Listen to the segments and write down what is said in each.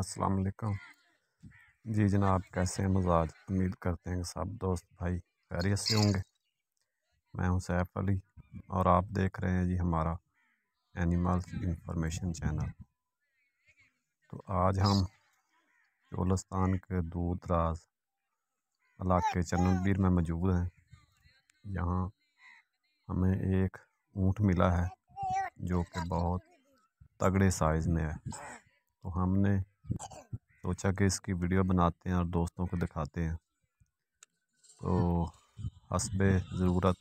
अस्सलाम वालेकुम जी जनाब कैसे हैं मजाज उम्मीद करते हैं कि सब दोस्त भाई खैरियत से होंगे मैं हूं सैफ अली और आप देख रहे हैं जी हमारा एनिमल इंफॉर्मेशन चैनल तो आज हम चोलस्तान के दूर दराज इलाके चन्नबीर में मौजूद हैं यहाँ हमें एक ऊँट मिला है जो कि बहुत तगड़े साइज़ में है तो हमने सोचा कि इसकी वीडियो बनाते हैं और दोस्तों को दिखाते हैं तो हसब ज़रूरत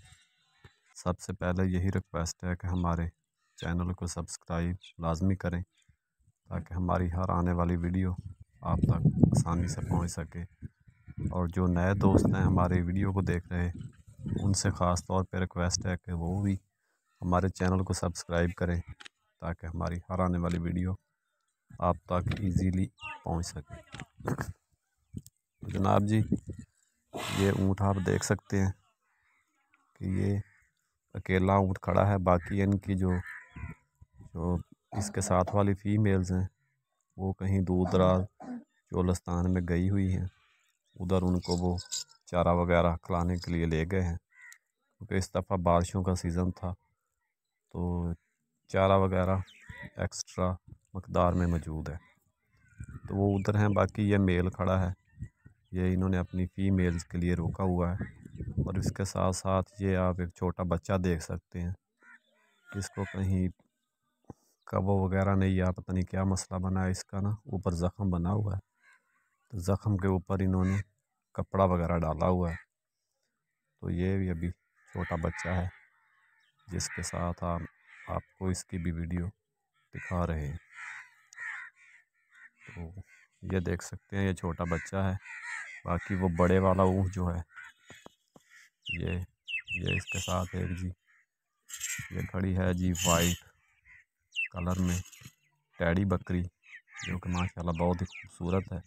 सबसे पहले यही रिक्वेस्ट है कि हमारे चैनल को सब्सक्राइब लाजमी करें ताकि हमारी हर आने वाली वीडियो आप तक आसानी से पहुंच सके और जो नए दोस्त हैं हमारे वीडियो को देख रहे हैं उनसे ख़ास तौर पर रिक्वेस्ट है कि वो भी हमारे चैनल को सब्सक्राइब करें ताकि हमारी हर आने वाली वीडियो आप तक इजीली पहुंच सके तो जनाब जी ये ऊँट आप देख सकते हैं कि ये अकेला ऊँट खड़ा है बाकी इनकी जो जो इसके साथ वाली फ़ीमेल्स हैं वो कहीं दूर दराज चोलस्तान में गई हुई हैं उधर उनको वो चारा वगैरह खिलाने के लिए ले गए हैं क्योंकि इस दफ़ा बारिशों का सीज़न था तो चारा वगैरह एक्स्ट्रा मकदार में मौजूद है तो वो उधर हैं बाकी ये मेल खड़ा है ये इन्होंने अपनी फ़ीमेल्स के लिए रोका हुआ है और इसके साथ साथ ये आप एक छोटा बच्चा देख सकते हैं इसको कहीं कबो वगैरह नहीं या पता नहीं क्या मसला बना है इसका ना ऊपर ज़ख़म बना हुआ है तो ज़ख़म के ऊपर इन्होंने कपड़ा वगैरह डाला हुआ है तो ये भी अभी छोटा बच्चा है जिसके साथ आप आपको इसकी भी वीडियो दिखा रहे हैं तो ये देख सकते हैं ये छोटा बच्चा है बाकी वो बड़े वाला ऊँह जो है ये ये इसके साथ है जी ये खड़ी है जी वाइट कलर में टैडी बकरी जो कि माशाल्लाह बहुत ही खूबसूरत है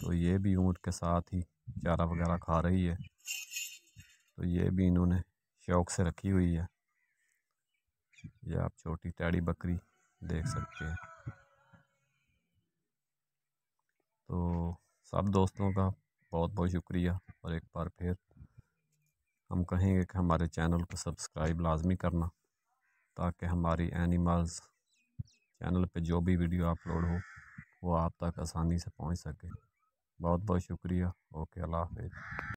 तो ये भी ऊँट के साथ ही चारा वगैरह खा रही है तो ये भी इन्होंने शौक से रखी हुई है ये आप छोटी टैडी बकरी देख सकते हैं तो सब दोस्तों का बहुत बहुत शुक्रिया और एक बार फिर हम कहेंगे कि हमारे चैनल को सब्सक्राइब लाजमी करना ताकि हमारी एनिमल्स चैनल पे जो भी वीडियो अपलोड हो वो आप तक आसानी से पहुंच सके बहुत बहुत शुक्रिया ओके अल्लाह हाफिज़